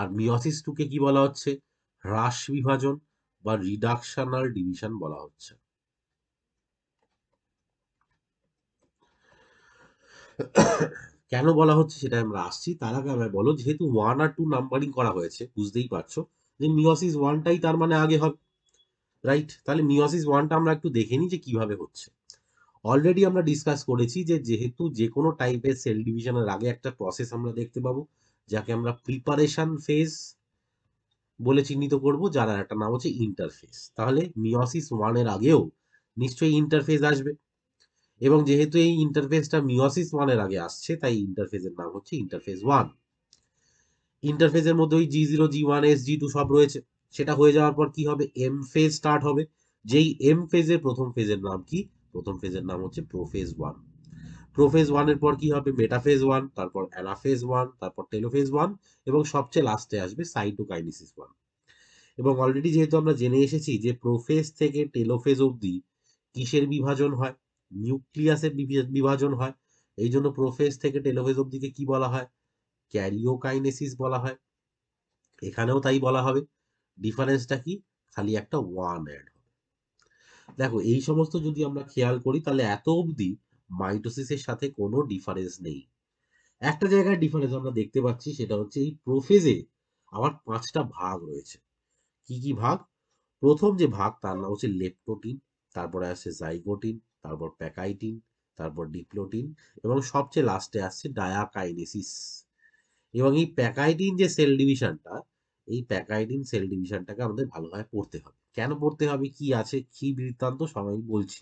আর মিওসিস টুকে কি বলা হচ্ছে হ্রাস বিভাজন বা রিডাকশনাল ডিভিশন বলা হচ্ছে কেন বলা হচ্ছে সেটা আমরা আসছি তার আগে আমায় বলো যেহেতু ওয়ান আর টু নাম্বারিং করা হয়েছে বুঝতেই পারছো যে মিওসিস ওয়ানটাই তার মানে আগে হবে রাইট তাহলে মিওসিস ওয়ানটা আমরা একটু দেখে নিই যে কিভাবে হচ্ছে অলরেডি আমরা ডিসকাস করেছি যে যেহেতু যে কোনো টাইপের সেল ডিভিশনের আগে একটা প্রসেস আমরা দেখতে পাবো যাকে আমরা প্রিপারেশন ফেজ বলে চিহ্নিত করব যার একটা নাম হচ্ছে ইন্টারফেস তাহলে মিওসিস ওয়ানের আগেও নিশ্চয়ই ইন্টারফেস আসবে এবং যেহেতু এই ইন্টারফেসটা মিওসিস ওয়ানের আগে আসছে তাই ইন্টারফেসের নাম হচ্ছে ইন্টারফেস ওয়ান ইন্টারফেজের মধ্যে ওই G zero G one S G two সব রয়েছে সেটা হয়ে যাওয়ার পর কি হবে এম ফেজ স্টার্ট হবে যেই এম ফেজের প্রথম ফেজের নাম কি প্রথম ফেজের নাম হচ্ছে প্রোফেজ ওয়ান প্রোফেজ ওয়ানের পর কি হবে মেটাফেজ ওয়ান তারপর অ্যানাফেজ ওয়ান তারপর টেলোফেজ ওয়ান এবং সবচেয়ে লাস্টে আসবে সাইটোকাইনেসিস ওয়ান এবং অলরেডি যেহেতু আমরা জেনে এসেছি যে প্রোফেজ থেকে টেলোফেজ অবধি কিসের বিভাজন হয় নিউক্লিয়াসের বিভাজন হয় এই জন্য প্রোফেজ থেকে টেলোফেজ অবধিকে কি বলা হয় ক্যারিওকাইনেসিস বলা হয় এখানেও তাই বলা হবে ডিফারেন্সটা কি খালি একটা ওয়ান অ্যাড হবে দেখো এই সমস্ত যদি আমরা খেয়াল করি তাহলে এত অবধি মাইটোসিসের সাথে কোনো ডিফারেন্স নেই একটা জায়গায় ডিফারেন্স আমরা দেখতে পাচ্ছি সেটা হচ্ছে এই প্রোফেজে আবার পাঁচটা ভাগ রয়েছে কি কি ভাগ প্রথম যে ভাগ তার নাম হচ্ছে লেপটোটিন তারপরে আসছে জাইগোটিন তারপর প্যাকাইটিন তারপর ডিপ্লোটিন এবং সবচেয়ে লাস্টে আসছে ডায়াকাইনেসিস এবং এই প্যাকাইটিন যে সেল ডিভিশনটা এই প্যাকাইটিন সেল ডিভিশনটাকে আমাদের ভালোভাবে পড়তে হবে কেন পড়তে হবে কি আছে কি বৃত্তান্ত সবাই বলছি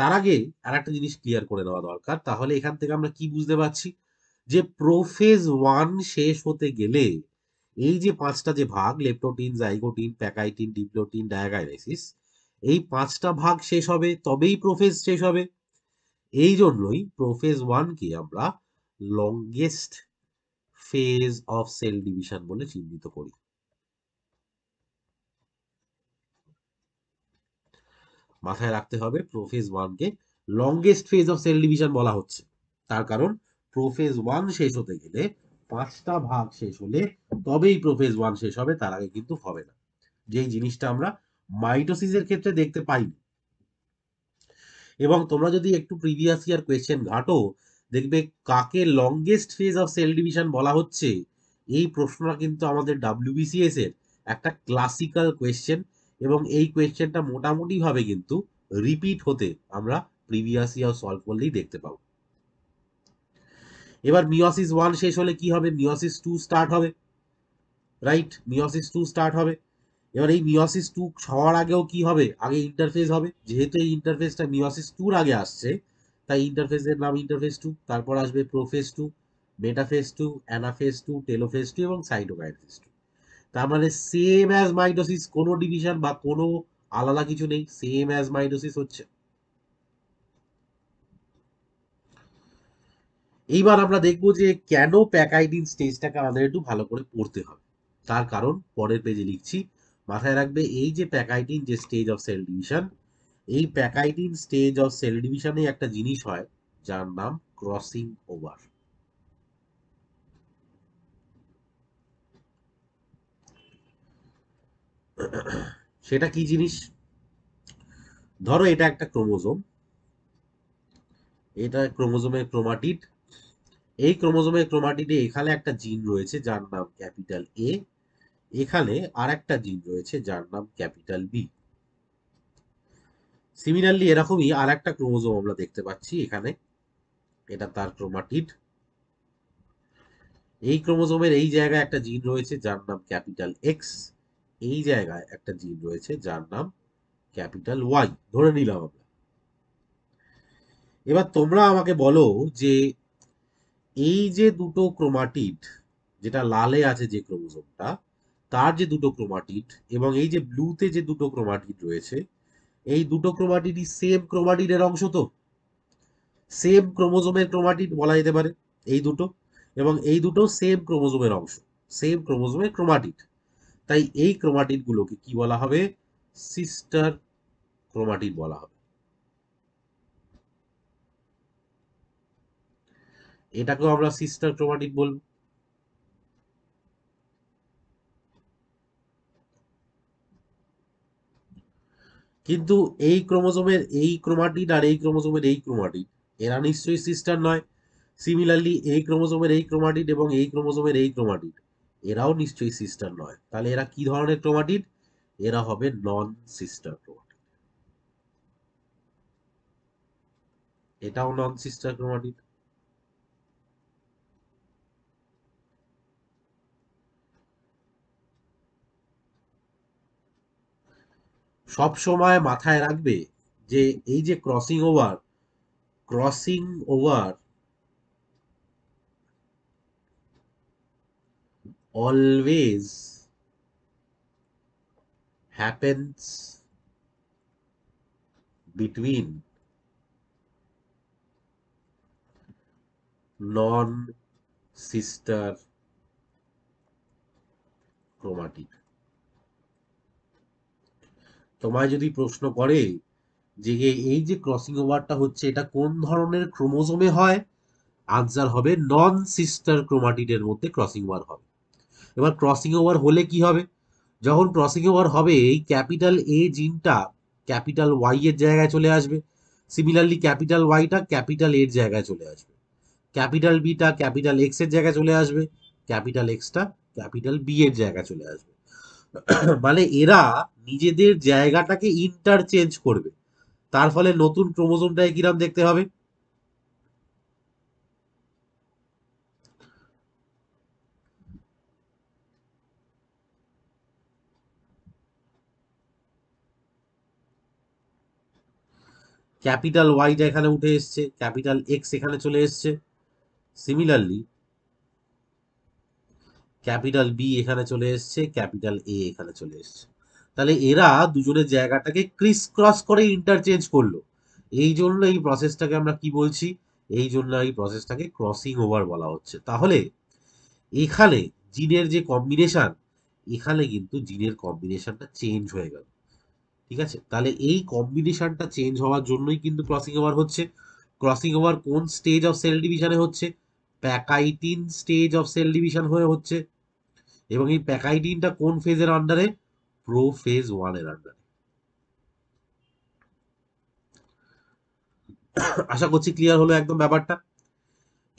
তার আগে আর একটা জিনিস ক্লিয়ার করে নেওয়া দরকার তাহলে এখান থেকে আমরা কি বুঝতে পারছি যে প্রোফেজ ওয়ান শেষ হতে গেলে এই যে পাঁচটা যে ভাগ leptotene zygotene pachytene diplotene diakinesis এই পাঁচটা ভাগ শেষ হবে তবেই প্রোফেজ শেষ হবে এই জন্যই প্রোফেজ ওয়ানকে আমরা longest phase of cell division বলে চিহ্নিত করি মাথায় রাখতে হবে প্রোফেজ ওয়ানকে longest phase of cell division বলা হচ্ছে তার কারণ প্রোফেজ ওয়ান শেষ হতে গেলে পাঁচটা ভাগ শেষ হলে তবেই প্রোফেজ ওয়ান শেষ হবে তার আগে কিন্তু হবে না যেই জিনিসটা আমরা মাইটোসিসের ক্ষেত্রে দেখতে পাইনি এবং তোমরা যদি একটু প্রিভিয়াস ইয়ার কোয়েশ্চেন ঘাটো দেখবে কাকে longest phase of cell division বলা হচ্ছে এই প্রশ্নটা কিন্তু আমাদের ডাব্লিউবিসিএস এর একটা ক্লাসিক্যাল কোয়েশ্চেন এবং এই কোয়েশ্চেনটা মোটামুটিভাবে কিন্তু রিপিট হতে আমরা প্রিভিয়াস ইয়ার সলভ করলেই দেখতে পাবো এবার মিওসিস ওয়ান শেষ হলে কি হবে মিওসিস টু স্টার্ট হবে রাইট মিওসিস টু স্টার্ট হবে এবার এই মিওসিস টু হওয়ার আগেও কি হবে আগে ইন্টারফেস হবে যেহেতু এই ইন্টারফেসটা মিওসিস টুর আগে আসছে তাই ইন্টারফেসের নাম ইন্টারফেস টু তারপর আসবে prophase two metaphase two anaphase two telophase two এবং সাইটোকাইনফেস টু তার মানে সেম অ্যাজ মাইটোসিস কোনো ডিভিশন বা কোনো আলাদা কিছু নেই সেম অ্যাজ মাইটোসিস হচ্ছে এইবার আমরা দেখব যে কেন প্যাকাইডিন স্টেজটাকে আমাদের একটু ভালো করে পড়তে হবে তার কারণ পরের পেজে লিখছি মাথায় রাখবে এই যে প্যাকাইটিন যে স্টেজ অফ সেল ডিভিশন এই প্যাকাইটিন স্টেজ অফ সেল ডিভিশনে একটা জিনিস হয় যার নাম ক্রসিং ওভার সেটা কি জিনিস ধরো এটা একটা ক্রোমোজোম এটা ক্রোমোজোমের ক্রোমাটিড এই ক্রোমোজোমের ক্রোমাটিডে এখানে একটা জিন রয়েছে যার নাম ক্যাপিটাল এ এখানে আর একটা জিন রয়েছে যার নাম ক্যাপিটাল বি সিমিলারলি এরকমই আর একটা ক্রোমোজোম আমরা দেখতে পাচ্ছি এখানে এটা তার ক্রোমাটিড এই ক্রোমোজোমের এই জায়গায় একটা জিন রয়েছে যার নাম ক্যাপিটাল এক্স এই জায়গায় একটা জিন রয়েছে যার নাম ক্যাপিটাল ওয়াই ধরে নিলাম আমরা এবার তোমরা আমাকে বলো যে এই যে দুটো ক্রোমাটিড যেটা লালে আছে যে ক্রোমোজোমটা তার যে দুটো ক্রোমাটিড এবং এই যে ব্লুতে যে দুটো ক্রোমাটিড রয়েছে এই দুটো ক্রোমাটিডই সেম ক্রোমাটিডের অংশ তো সেম ক্রোমোজোমের ক্রোমাটিড বলা যেতে পারে এই দুটো এবং এই দুটো সেম ক্রোমোজোমের অংশ সেম ক্রোমোজোমের ক্রোমাটিড তাই এই গুলোকে কি বলা হবে সিস্টার ক্রোমাটিড বলা হবে এটাকেও আমরা সিস্টার ক্রোমাটিড বলব কিন্তু এই ক্রোমোজোমের এই ক্রোমাটিড আর এই ক্রোমোজোমের এই ক্রোমাটিড এরা নিশ্চয়ই সিস্টার নয় সিমিলারলি এই ক্রোমোজোমের এই ক্রোমাটিড এবং এই ক্রোমোজোমের এই ক্রোমাটিড এরাও নিশ্চয়ই সিস্টার নয় তাহলে এরা কি ধরনের ক্রোমাটিড এরা হবে নন সিস্টার ক্রোমাটিড এটাও নন সিস্টার ক্রোমাটিড সব সময় মাথায় রাখবে যে এই যে crossing over crossing over always happens between non sister chromatid তোমায় যদি প্রশ্ন করে যে এই যে ক্রসিং ওভারটা হচ্ছে এটা কোন ধরনের ক্রোমোজোমে হয় আনসার হবে নন সিস্টার ক্রোমাটিডের মধ্যে ক্রসিং ওভার হবে এবার ক্রসিং ওভার হলে কি হবে যখন ক্রসিং ওভার হবে এই ক্যাপিটাল এ জিনটা ক্যাপিটাল ওয়াই এর জায়গায় চলে আসবে সিমিলারলি ক্যাপিটাল ওয়াইটা ক্যাপিটাল এর জায়গায় চলে আসবে ক্যাপিটাল বিটা ক্যাপিটাল এক্স এর জায়গায় চলে আসবে ক্যাপিটাল এক্সটা ক্যাপিটাল বি এর জায়গায় চলে আসবে মানে এরা নিজেদের জায়গাটাকে ইন্টারচেঞ্জ করবে তার ফলে নতুন ক্রোমোজোমটায় কিরাম দেখতে হবে ক্যাপিটাল ওয়াইটা এখানে উঠে এসছে ক্যাপিটাল এক্স এখানে চলে এসছে সিমিলারলি ক্যাপিটাল বি এখানে চলে এসছে ক্যাপিটাল এ এখানে চলে এসছে তাহলে এরা দুজনের জায়গাটাকে ক্রিস ক্রস করে ইন্টারচেঞ্জ করলো এই জন্য এই প্রসেসটাকে আমরা কি বলছি এই জন্য এই প্রসেসটাকে ক্রসিং ওভার বলা হচ্ছে তাহলে এখানে জিনের যে কম্বিনেশন এখানে কিন্তু জিনের কম্বিনেশনটা চেঞ্জ হয়ে গেল ঠিক আছে তাহলে এই কম্বিনেশনটা চেঞ্জ হওয়ার জন্যই কিন্তু ক্রসিং ওভার হচ্ছে ক্রসিং ওভার কোন স্টেজ অফ সেল ডিভিশনে হচ্ছে pachytene stage of cell division হয়ে হচ্ছে এবং এই প্যাকাইটিনটা কোন ফেজের আন্ডারে প্রো ফেজ ওয়ানের আন্ডারে আশা করছি ক্লিয়ার হলো একদম ব্যাপারটা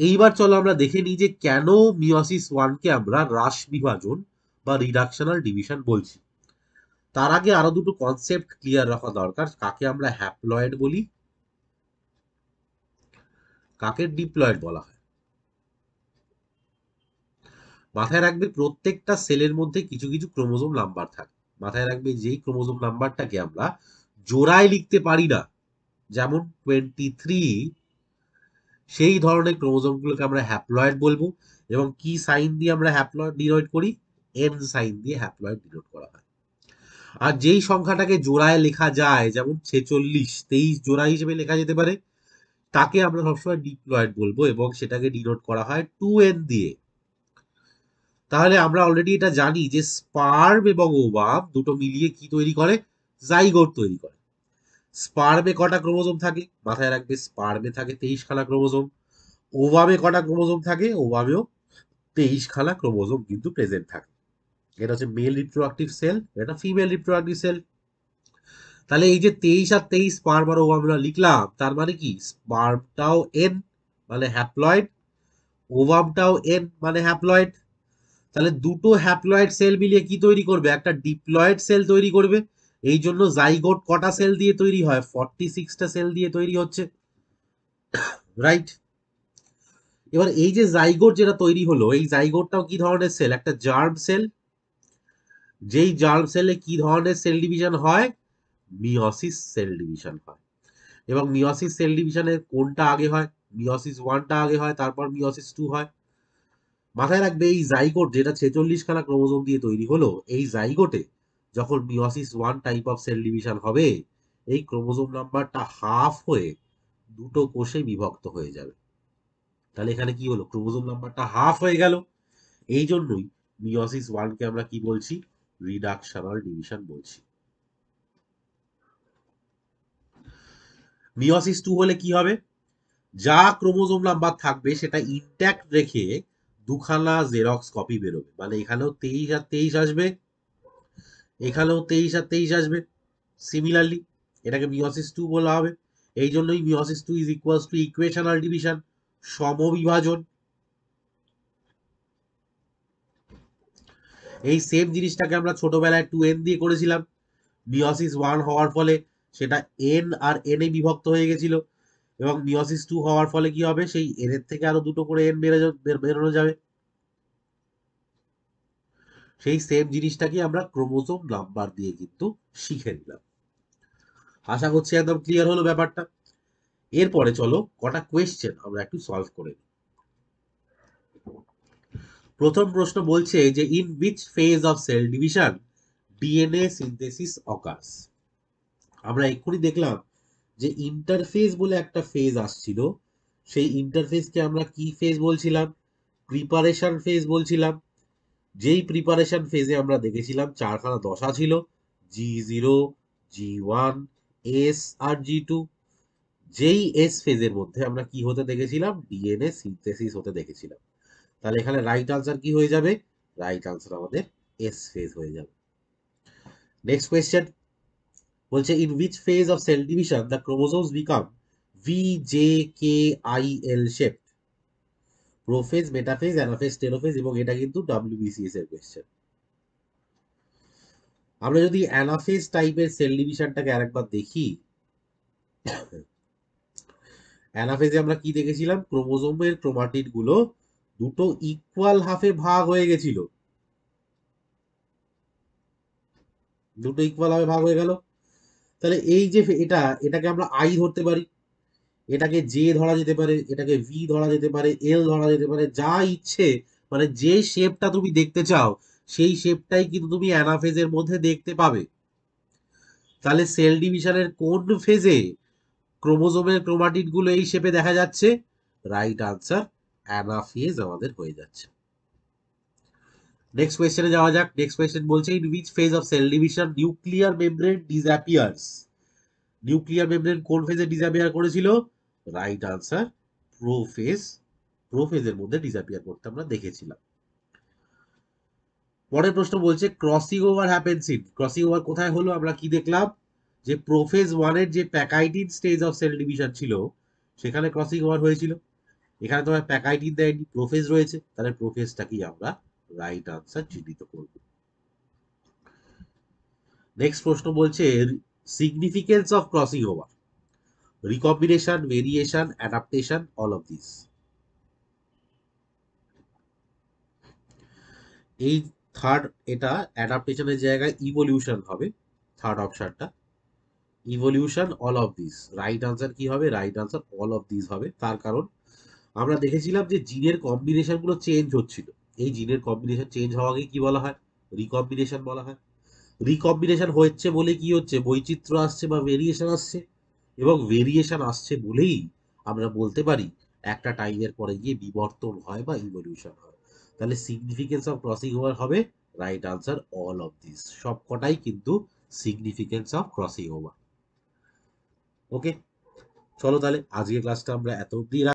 এইবার চলো আমরা দেখে নিই যে কেন মিওসিস ওয়ানকে আমরা হ্রাস বিভাজন বা রিডাকশনাল ডিভিশন বলছি তার আগে আরো দুটো কনসেপ্ট ক্লিয়ার রাখা দরকার কাকে আমরা হ্যাপ্লয়েড বলি কাকে ডিপ্লয়েড বলা হয় মাথায় রাখবে প্রত্যেকটা সেলের মধ্যে কিছু কিছু ক্রোমোজোম নাম্বার থাকে মাথায় রাখবে যেই ক্রোমোজোম নাম্বারটাকে আমরা জোড়ায় লিখতে পারি না যেমন টোয়েন্টি থ্রি সেই ধরনের ক্রোমোজোমগুলোকে আমরা হ্যাপ্লয়েড বলবো এবং কি সাইন দিয়ে আমরা হ্যাপ্লয়েড ডিনোট করি এন সাইন দিয়ে হ্যাপ্লয়েড ডিনোট করা হয় আর যেই সংখ্যাটাকে জোড়ায় লেখা যায় যেমন ছেচল্লিশ তেইশ জোড়া হিসেবে লেখা যেতে পারে তাকে আমরা সবসময় ডিপ্লয়েড বলবো এবং সেটাকে ডিনোট করা হয় টু এন দিয়ে তাহলে আমরা অলরেডি এটা জানি যে স্পার্ম এবং ওবাম দুটো মিলিয়ে কি তৈরি করে জাইগোট তৈরি করে স্পার্মে কটা ক্রোমোজোম থাকে মাথায় রাখবে স্পার্মে থাকে তেইশ খানা ক্রোমোজোম ওবামে কটা ক্রোমোজোম থাকে ওবামেও তেইশ খানা ক্রোমোজোম কিন্তু প্রেজেন্ট থাকে এটা হচ্ছে মেল রিপ্রোডাকটিভ সেল এটা ফিমেল রিপ্রোডাকটিভ সেল তাহলে এই যে তেইশ আর তেইশ স্পার্ম ওভামটা লিখলাম তার মানে কি স্পার্মটাও এন মানে হ্যাপ্লয়েড ওভামটাও এন মানে হ্যাপ্লয়েড তাহলে দুটো হ্যাপ্লয়েড সেল মিলিয়ে কি তৈরি করবে একটা ডিপ্লয়েড সেল তৈরি করবে এই জন্য জাইগোট কটা সেল দিয়ে তৈরি হয় ফর্টি সিক্সটা সেল দিয়ে তৈরি হচ্ছে রাইট এবার এই যে জাইগোট যেটা তৈরি হলো এই জাইগোটটাও কি ধরনের সেল একটা জার্ম সেল যেই জার্ম সেলে কি ধরনের সেল ডিভিশন হয় মিওসিস সেল ডিভিশন হয় এবং মিওসিস সেল ডিভিশনের কোনটা আগে হয় মিওসিস ওয়ানটা আগে হয় তারপর মিওসিস টু হয় মাথায় রাখবে এই জাইগোট যেটা ছেচল্লিশ খানা ক্রোমোজোম দিয়ে তৈরি হলো এই জাইগোটে যখন meiosis one type of cell division হবে এই ক্রোমোজোম নাম্বারটা হাফ হয়ে দুটো কোষে বিভক্ত হয়ে যাবে তাহলে এখানে কি হলো ক্রোমোজোম নাম্বারটা হাফ হয়ে গেল এই জন্যই মিওসিস ওয়ানকে আমরা কি বলছি রিডাকশনাল ডিভিশন বলছি মিওসিস টু হলে কি হবে যা ক্রোমোজোম নাম্বার থাকবে সেটা ইনট্যাক্ট রেখে দুখানা জেরক্স কপি বেরোবে মানে এখানেও তেইশ আর তেইশ আসবে এখানেও তেইশ আর তেইশ আসবে সিমিলারলি এটাকে মিওসিস টু বলা হবে এই জন্যই meiosis two is equals to equational division সমবিভাজন এই সেম জিনিসটাকে আমরা ছোটবেলায় টু এন দিয়ে করেছিলাম মিওসিস ওয়ান হওয়ার ফলে সেটা এন আর এন এ বিভক্ত হয়ে গেছিল এবং মিওসিস টু হওয়ার ফলে কি হবে সেই এন এর থেকে আরো দুটো করে এন বেড়ে বেরোনো যাবে সেই সেম জিনিসটাকে আমরা ক্রোমোজোম নাম্বার দিয়ে কিন্তু শিখে নিলাম আশা করছি একদম ক্লিয়ার হলো ব্যাপারটা এরপরে চলো কটা কোয়েশ্চেন আমরা একটু সলভ করে নিই প্রথম প্রশ্ন বলছে যে in which phase of cell division DNA synthesis occurs আমরা এক্ষুনি দেখলাম যে ইন্টারফেস বলে একটা ফেজ আসছিল সেই ইন্টারফেজকে আমরা কি ফেজ বলছিলাম প্রিপারেশন ফেজ বলছিলাম যেই প্রিপারেশন ফেজে আমরা দেখেছিলাম চারখানা দশা ছিল G zero G one S আর জি টু যেই এস ফেজের মধ্যে আমরা কি হতে দেখেছিলাম ডিএনএ সিনথেসিস হতে দেখেছিলাম তাহলে এখানে রাইট আনসার কি হয়ে যাবে রাইট আনসার আমাদের এস ফেজ হয়ে যাবে নেক্সট কোয়েশ্চেন বলছে in which phase of cell division the chromosomes become V J K I L shape prophase metaphase anaphase telophase এবং এটা কিন্তু ডাব্লিউবিসিএস এর কোয়েশ্চেন আমরা যদি অ্যানাফেজ টাইপের সেল ডিভিশনটাকে আরেকবার দেখি অ্যানাফেজে আমরা কি দেখেছিলাম ক্রোমোজোমের ক্রোমাটিড গুলো দুটো ইকুয়াল হাফে ভাগ হয়ে গেছিল দুটো ইকুয়াল হাফে ভাগ হয়ে গেল তাহলে এই যে এটা এটাকে আমরা আই ধরতে পারি এটাকে জে ধরা যেতে পারে এটাকে ভি ধরা যেতে পারে এল ধরা যেতে পারে যা ইচ্ছে মানে যে শেপটা তুমি দেখতে চাও সেই শেপটাই কিন্তু তুমি অ্যানাফেজের মধ্যে দেখতে পাবে তাহলে সেল ডিভিশনের কোন ফেজে ক্রোমোজোমের ক্রোমাটিডগুলো এই শেপে দেখা যাচ্ছে রাইট আনসার অ্যাবাফিয়েজ আমাদের হয়ে যাচ্ছে নেক্সট কোয়েশ্চনে যাওয়া যাক নেক্সট কোয়েশ্চেন বলছে in which phase of cell division nuclear membrane disappears nuclear membrane কোন ফেজে ডিসঅ্যাপিয়ার করেছিল রাইট আনসার প্রোফেজ প্রোফেজের মধ্যে ডিসঅ্যাপিয়ার করতে আমরা দেখেছিলাম পরের প্রশ্ন বলছে crossing over happens in crossing over কোথায় হলো আমরা কি দেখলাম যে প্রোফেজ ওয়ানের যে pachytene stage of cell division ছিল সেখানে ক্রসিং ওভার হয়েছিল এখানে তোমার প্যাকাইটির আইডি এটি প্রোফেস রয়েছে তাহলে প্রোফেসটাকেই আমরা রাইট আনসার চিহ্নিত করব নেক্সট প্রশ্ন বলছে significance of crossing over recombination variation adaptation all of this এই থার্ড এটা অ্যাডাপ্টেশনের জায়গায় ইভলিউশন হবে থার্ড অপশনটা evolution all of this right answer কি হবে right answer all of this হবে তার কারণ আমরা দেখেছিলাম যে জিনের কম্বিনেশনগুলো চেঞ্জ হচ্ছিল এই জিনের কম্বিনেশন চেঞ্জ হওয়াকে কি বলা হয় রিকম্বিনেশন বলা হয় রিকম্বিনেশন হয়েছে বলে কি হচ্ছে বৈচিত্র্য আসছে বা ভেরিয়েশন আসছে এবং ভেরিয়েশন আসছে বলেই আমরা বলতে পারি একটা টাইমের পরে গিয়ে বিবর্তন হয় বা ইভলিউশন হয় তাহলে সিগনিফিকেন্স অফ ক্রসিং ওভার হবে right answer all of this সব কটাই কিন্তু significance of crossing over okay চলো তাহলে আজকে ক্লাসটা আমরা এত অব্দি